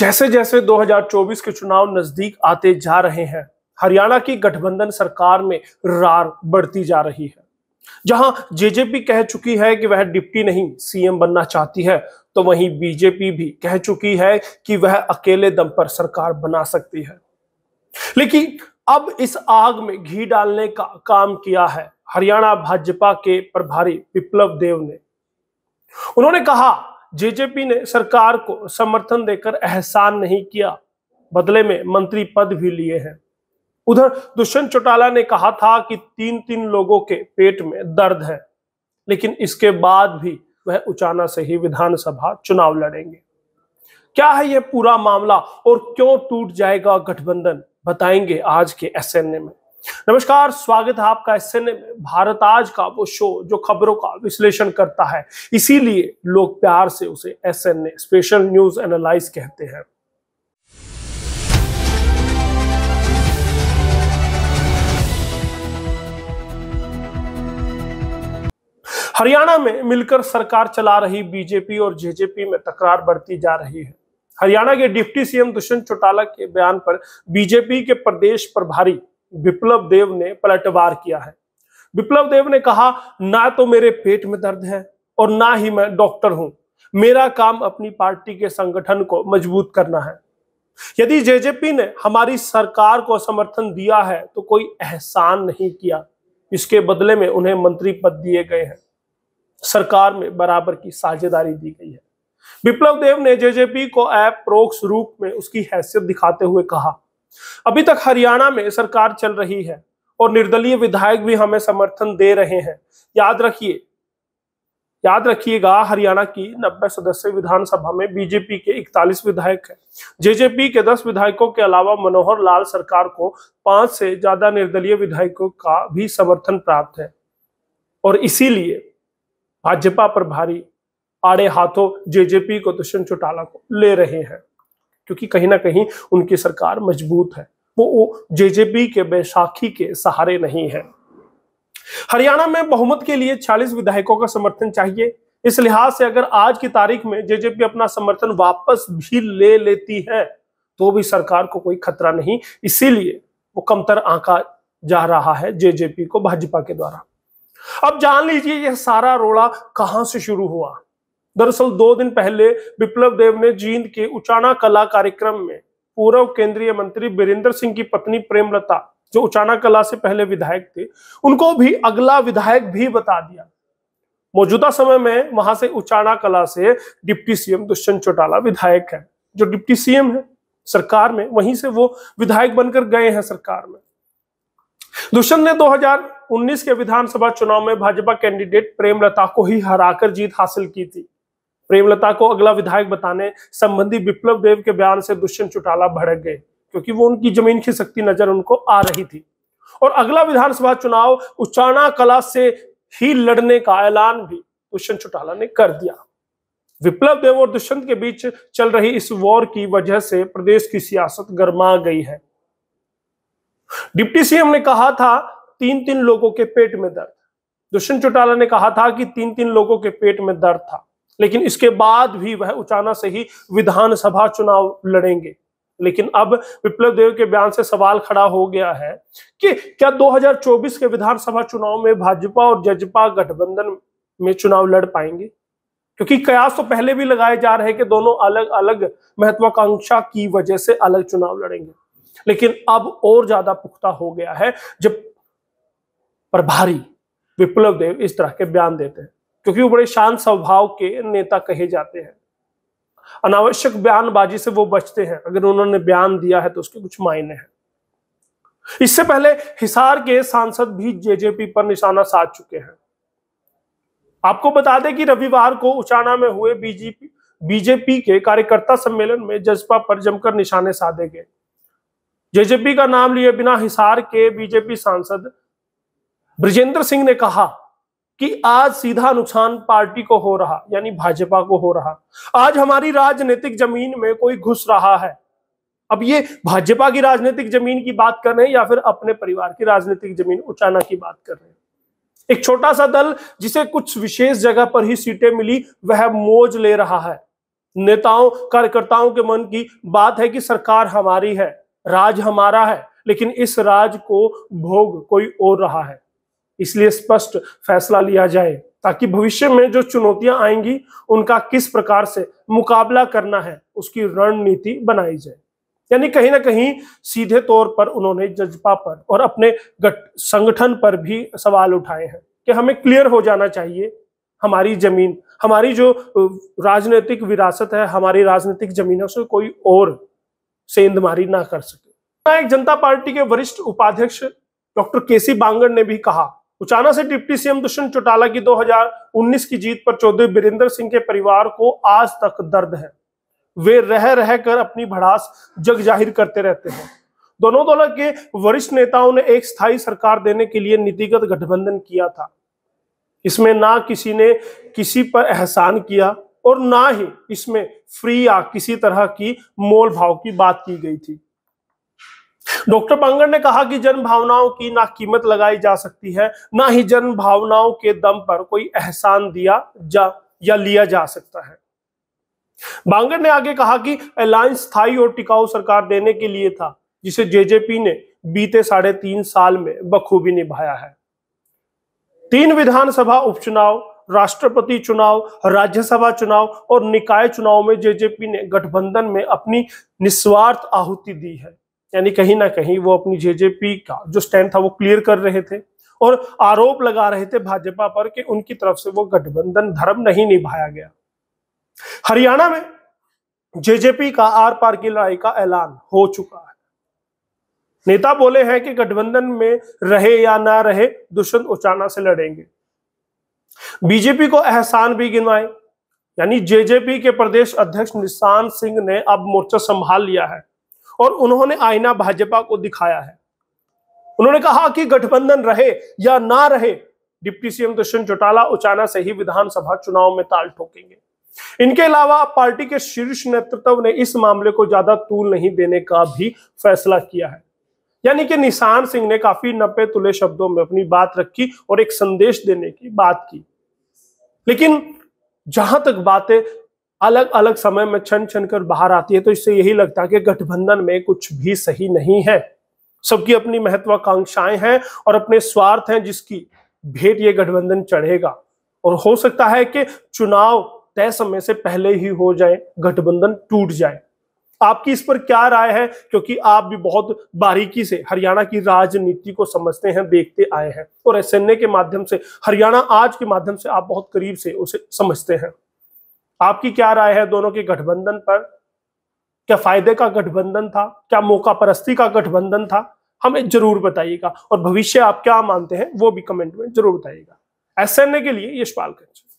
जैसे जैसे 2024 के चुनाव नजदीक आते जा रहे हैं हरियाणा की गठबंधन सरकार में रार बढ़ती जा रही है जहां जेजेपी कह चुकी है कि वह डिप्टी नहीं सीएम बनना चाहती है तो वहीं बीजेपी भी कह चुकी है कि वह अकेले दम पर सरकार बना सकती है लेकिन अब इस आग में घी डालने का काम किया है हरियाणा भाजपा के प्रभारी विप्लव देव ने उन्होंने कहा जेजेपी ने सरकार को समर्थन देकर एहसान नहीं किया बदले में मंत्री पद भी लिए हैं उधर दुष्यंत चौटाला ने कहा था कि तीन तीन लोगों के पेट में दर्द है लेकिन इसके बाद भी वह उचाना से ही विधानसभा चुनाव लड़ेंगे क्या है यह पूरा मामला और क्यों टूट जाएगा गठबंधन बताएंगे आज के एसएनए में नमस्कार स्वागत है आपका एस एन भारत आज का वो शो जो खबरों का विश्लेषण करता है इसीलिए लोग प्यार से उसे S N special news analyse कहते हैं हरियाणा में मिलकर सरकार चला रही बीजेपी और जेजेपी में तकरार बढ़ती जा रही है हरियाणा के डिप्टी सीएम दुष्यंत चौटाला के बयान पर बीजेपी के प्रदेश प्रभारी विप्लव देव ने पलटवार किया है विप्लव देव ने कहा ना तो मेरे पेट में दर्द है और ना ही मैं डॉक्टर हूं मेरा काम अपनी पार्टी के संगठन को मजबूत करना है यदि जेजेपी ने हमारी सरकार को समर्थन दिया है तो कोई एहसान नहीं किया इसके बदले में उन्हें मंत्री पद दिए गए हैं सरकार में बराबर की साझेदारी दी गई है विप्लव देव ने जेजेपी को ऐप प्रोक्स रूप में उसकी हैसियत दिखाते हुए कहा अभी तक हरियाणा में सरकार चल रही है और निर्दलीय विधायक भी हमें समर्थन दे रहे हैं याद रखिए याद रखिएगा हरियाणा की 90 सदस्य विधानसभा में बीजेपी के 41 विधायक हैं जेजेपी के 10 विधायकों के अलावा मनोहर लाल सरकार को पांच से ज्यादा निर्दलीय विधायकों का भी समर्थन प्राप्त है और इसीलिए भाजपा प्रभारी आड़े हाथों जेजेपी को दुष्यंत चौटाला को ले रहे हैं क्योंकि कहीं ना कहीं उनकी सरकार मजबूत है वो जेजेपी के बैसाखी के सहारे नहीं है हरियाणा में बहुमत के लिए 46 विधायकों का समर्थन चाहिए इस लिहाज से अगर आज की तारीख में जेजेपी अपना समर्थन वापस भी ले लेती है तो भी सरकार को कोई खतरा नहीं इसीलिए वो कमतर आंका जा रहा है जेजेपी को भाजपा के द्वारा अब जान लीजिए यह सारा रोड़ा कहां से शुरू हुआ दरअसल दो दिन पहले विप्लव देव ने जींद के उचाना कला कार्यक्रम में पूर्व केंद्रीय मंत्री बीरेंद्र सिंह की पत्नी प्रेमलता जो उचाना कला से पहले विधायक थे उनको भी अगला विधायक भी बता दिया मौजूदा समय में वहां से उचाना कला से डिप्टी सीएम दुष्यंत चौटाला विधायक है जो डिप्टी सीएम है सरकार में वहीं से वो विधायक बनकर गए हैं सरकार में दुष्यंत ने 2019 के विधानसभा चुनाव में भाजपा कैंडिडेट प्रेमलता को ही हराकर जीत हासिल की थी प्रेमलता को अगला विधायक बताने संबंधी विप्लव देव के बयान से दुष्यंत चौटाला भड़क गए क्योंकि वो उनकी जमीन की सकती नजर उनको आ रही थी और अगला विधानसभा चुनाव उचाणा कला से ही लड़ने का ऐलान भी दुष्यंत चौटाला ने कर दिया विप्लव देव और दुष्यंत के बीच चल रही इस वॉर की वजह से प्रदेश की सियासत गर्मा गई है डिप्टी सीएम ने कहा था तीन तीन लोगों के पेट में दर्द दुष्यंत चौटाला ने कहा था कि तीन तीन लोगों के पेट में दर्द था लेकिन इसके बाद भी वह उचाना से ही विधानसभा चुनाव लड़ेंगे लेकिन अब विप्लव देव के बयान से सवाल खड़ा हो गया है कि क्या 2024 के विधानसभा चुनाव में भाजपा और जजपा गठबंधन में चुनाव लड़ पाएंगे क्योंकि कयास तो पहले भी लगाए जा रहे हैं कि दोनों अलग अलग महत्वाकांक्षा की वजह से अलग चुनाव लड़ेंगे लेकिन अब और ज्यादा पुख्ता हो गया है जब प्रभारी विप्लव देव इस तरह के बयान देते हैं क्योंकि वो बड़े शांत स्वभाव के नेता कहे जाते हैं अनावश्यक बयानबाजी से वो बचते हैं अगर उन्होंने बयान दिया है तो उसके कुछ मायने हैं इससे पहले हिसार के सांसद भी जेजेपी पर निशाना साध चुके हैं आपको बता दें कि रविवार को उचाना में हुए बीजेपी बीजेपी के कार्यकर्ता सम्मेलन में जसपा पर जमकर निशाने साधे गए जेजेपी का नाम लिए बिना हिसार के बीजेपी सांसद ब्रजेंद्र सिंह ने कहा कि आज सीधा नुकसान पार्टी को हो रहा यानी भाजपा को हो रहा आज हमारी राजनीतिक जमीन में कोई घुस रहा है अब ये भाजपा की राजनीतिक जमीन की बात कर रहे हैं या फिर अपने परिवार की राजनीतिक जमीन उचाना की बात कर रहे हैं एक छोटा सा दल जिसे कुछ विशेष जगह पर ही सीटें मिली वह मोज ले रहा है नेताओं कार्यकर्ताओं के मन की बात है कि सरकार हमारी है राज हमारा है लेकिन इस राज को भोग कोई और रहा है इसलिए स्पष्ट फैसला लिया जाए ताकि भविष्य में जो चुनौतियां आएंगी उनका किस प्रकार से मुकाबला करना है उसकी रणनीति बनाई जाए यानी कहीं ना कहीं सीधे तौर पर उन्होंने जजपा पर और अपने संगठन पर भी सवाल उठाए हैं कि हमें क्लियर हो जाना चाहिए हमारी जमीन हमारी जो राजनीतिक विरासत है हमारी राजनीतिक जमीन है कोई और सेंधमारी ना कर सके एक जनता पार्टी के वरिष्ठ उपाध्यक्ष डॉक्टर केसी बांगड़ ने भी कहा उचाना से डिप्टी सीएम दुष्यंत चौटाला की 2019 की जीत पर चौधरी बीरेंद्र सिंह के परिवार को आज तक दर्द है वे रह रह कर अपनी भड़ास जग जाहिर करते रहते हैं दोनों दल के वरिष्ठ नेताओं ने एक स्थायी सरकार देने के लिए नीतिगत गठबंधन किया था इसमें ना किसी ने किसी पर एहसान किया और ना ही इसमें फ्री या किसी तरह की मोल भाव की बात की गई थी डॉक्टर बांगर ने कहा कि जन भावनाओं की ना कीमत लगाई जा सकती है ना ही जन भावनाओं के दम पर कोई एहसान दिया जा या लिया जा सकता है बांगर ने आगे कहा कि अलायंस स्थायी और टिकाऊ सरकार देने के लिए था जिसे जेजेपी ने बीते साढ़े तीन साल में बखूबी निभाया है तीन विधानसभा उपचुनाव राष्ट्रपति चुनाव राज्यसभा चुनाव और निकाय चुनाव में जेजेपी ने गठबंधन में अपनी निस्वार्थ आहुति दी है यानी कहीं ना कहीं वो अपनी जेजेपी का जो स्टैंड था वो क्लियर कर रहे थे और आरोप लगा रहे थे भाजपा पर कि उनकी तरफ से वो गठबंधन धर्म नहीं निभाया गया हरियाणा में जेजेपी का आर पार की लड़ाई का ऐलान हो चुका है नेता बोले हैं कि गठबंधन में रहे या ना रहे दुष्यंत उचाना से लड़ेंगे बीजेपी को एहसान भी गिनवाए यानी जेजेपी के प्रदेश अध्यक्ष निशान सिंह ने अब मोर्चा संभाल लिया है और उन्होंने आईना भाजपा को दिखाया है उन्होंने कहा कि गठबंधन रहे या ना रहे डिप्टी सीएम दुष्यंत चौटाला उचाना से ही विधानसभा चुनाव में ताल ठोकेंगे इनके अलावा पार्टी के शीर्ष नेतृत्व ने इस मामले को ज्यादा तूल नहीं देने का भी फैसला किया है यानी कि निशान सिंह ने काफी नपे तुले शब्दों में अपनी बात रखी और एक संदेश देने की बात की लेकिन जहां तक बातें अलग अलग समय में छन छन कर बाहर आती है तो इससे यही लगता है कि गठबंधन में कुछ भी सही नहीं है सबकी अपनी महत्वाकांक्षाएं हैं और अपने स्वार्थ हैं जिसकी भेंट ये गठबंधन चढ़ेगा और हो सकता है कि चुनाव तय समय से पहले ही हो जाए गठबंधन टूट जाए आपकी इस पर क्या राय है क्योंकि आप भी बहुत बारीकी से हरियाणा की राजनीति को समझते हैं देखते आए हैं और एस के माध्यम से हरियाणा आज के माध्यम से आप बहुत करीब से उसे समझते हैं आपकी क्या राय है दोनों के गठबंधन पर क्या फायदे का गठबंधन था क्या मौका परस्ती का गठबंधन था हमें जरूर बताइएगा और भविष्य आप क्या मानते हैं वो भी कमेंट में जरूर बताइएगा एस के लिए यशपाल गंज